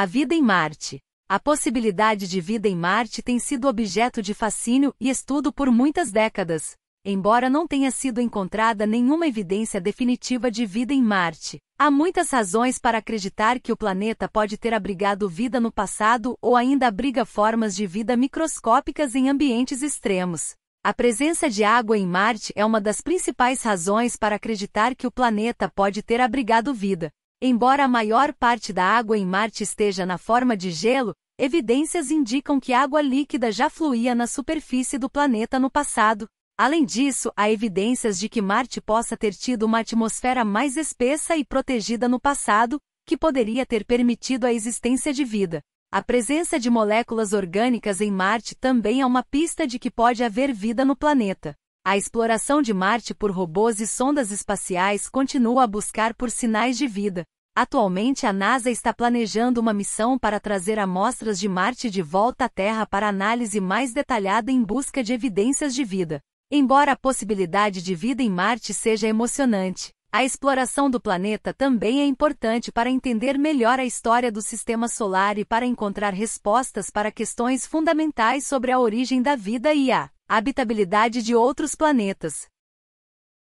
A vida em Marte. A possibilidade de vida em Marte tem sido objeto de fascínio e estudo por muitas décadas. Embora não tenha sido encontrada nenhuma evidência definitiva de vida em Marte, há muitas razões para acreditar que o planeta pode ter abrigado vida no passado ou ainda abriga formas de vida microscópicas em ambientes extremos. A presença de água em Marte é uma das principais razões para acreditar que o planeta pode ter abrigado vida. Embora a maior parte da água em Marte esteja na forma de gelo, evidências indicam que água líquida já fluía na superfície do planeta no passado. Além disso, há evidências de que Marte possa ter tido uma atmosfera mais espessa e protegida no passado, que poderia ter permitido a existência de vida. A presença de moléculas orgânicas em Marte também é uma pista de que pode haver vida no planeta. A exploração de Marte por robôs e sondas espaciais continua a buscar por sinais de vida. Atualmente a NASA está planejando uma missão para trazer amostras de Marte de volta à Terra para análise mais detalhada em busca de evidências de vida. Embora a possibilidade de vida em Marte seja emocionante, a exploração do planeta também é importante para entender melhor a história do sistema solar e para encontrar respostas para questões fundamentais sobre a origem da vida e a habitabilidade de outros planetas.